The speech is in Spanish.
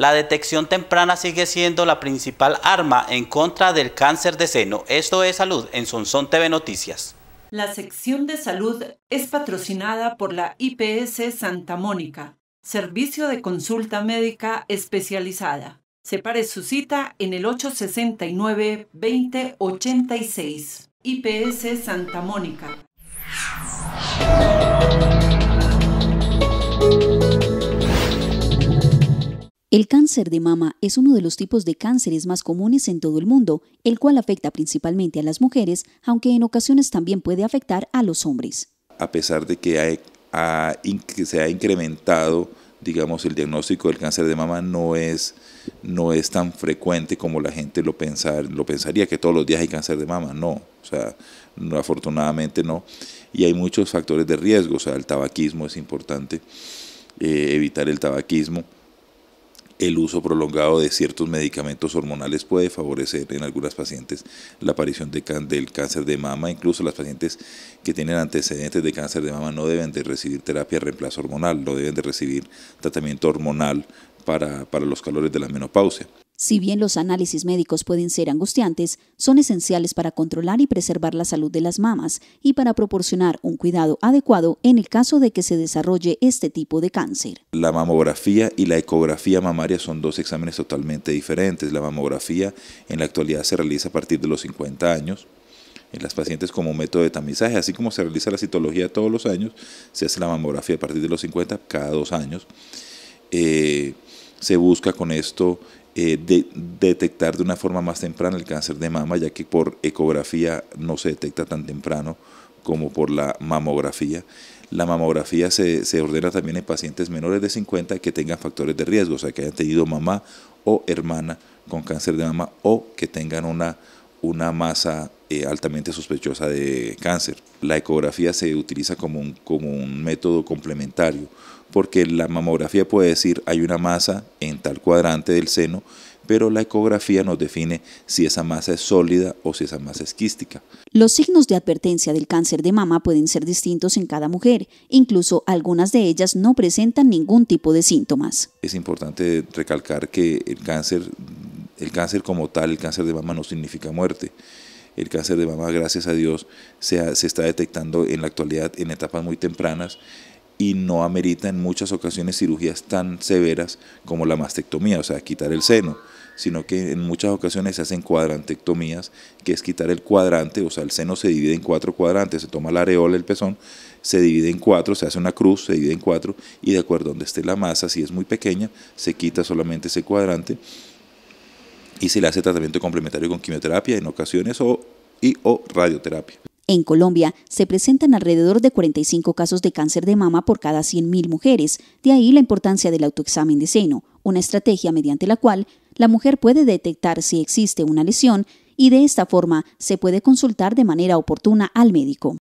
La detección temprana sigue siendo la principal arma en contra del cáncer de seno. Esto es Salud en Sonsón TV Noticias. La sección de salud es patrocinada por la IPS Santa Mónica, servicio de consulta médica especializada. Separe su cita en el 869-2086. IPS Santa Mónica. El cáncer de mama es uno de los tipos de cánceres más comunes en todo el mundo, el cual afecta principalmente a las mujeres, aunque en ocasiones también puede afectar a los hombres. A pesar de que, se ha incrementado, digamos, el diagnóstico del cáncer de mama no es, no es tan frecuente como la gente lo, pensar, lo pensaría, que todos los días hay cáncer de mama. No, o sea, afortunadamente no. Y hay muchos factores de riesgo, o sea, el tabaquismo es importante, eh, evitar el tabaquismo el uso prolongado de ciertos medicamentos hormonales puede favorecer en algunas pacientes la aparición del cáncer de mama. Incluso las pacientes que tienen antecedentes de cáncer de mama no deben de recibir terapia reemplazo hormonal, no deben de recibir tratamiento hormonal para los calores de la menopausia. Si bien los análisis médicos pueden ser angustiantes, son esenciales para controlar y preservar la salud de las mamas y para proporcionar un cuidado adecuado en el caso de que se desarrolle este tipo de cáncer. La mamografía y la ecografía mamaria son dos exámenes totalmente diferentes. La mamografía en la actualidad se realiza a partir de los 50 años en las pacientes como método de tamizaje, así como se realiza la citología todos los años, se hace la mamografía a partir de los 50 cada dos años. Eh, se busca con esto eh, de detectar de una forma más temprana el cáncer de mama, ya que por ecografía no se detecta tan temprano como por la mamografía. La mamografía se, se ordena también en pacientes menores de 50 que tengan factores de riesgo, o sea, que hayan tenido mamá o hermana con cáncer de mama o que tengan una, una masa eh, altamente sospechosa de cáncer. La ecografía se utiliza como un, como un método complementario, porque la mamografía puede decir hay una masa en tal cuadrante del seno, pero la ecografía nos define si esa masa es sólida o si esa masa es quística. Los signos de advertencia del cáncer de mama pueden ser distintos en cada mujer, incluso algunas de ellas no presentan ningún tipo de síntomas. Es importante recalcar que el cáncer, el cáncer como tal, el cáncer de mama no significa muerte. El cáncer de mama, gracias a Dios, se, está detectando en la actualidad en etapas muy tempranas y no amerita en muchas ocasiones cirugías tan severas como la mastectomía, o sea, quitar el seno, sino que en muchas ocasiones se hacen cuadrantectomías, que es quitar el cuadrante, o sea, el seno se divide en cuatro cuadrantes, se toma la areola, el pezón, se divide en cuatro, se hace una cruz, se divide en cuatro, y de acuerdo a donde esté la masa, si es muy pequeña, se quita solamente ese cuadrante y se le hace tratamiento complementario con quimioterapia en ocasiones o, y o radioterapia. En Colombia se presentan alrededor de 45 casos de cáncer de mama por cada 100.000 mujeres, de ahí la importancia del autoexamen de seno, una estrategia mediante la cual la mujer puede detectar si existe una lesión y de esta forma se puede consultar de manera oportuna al médico.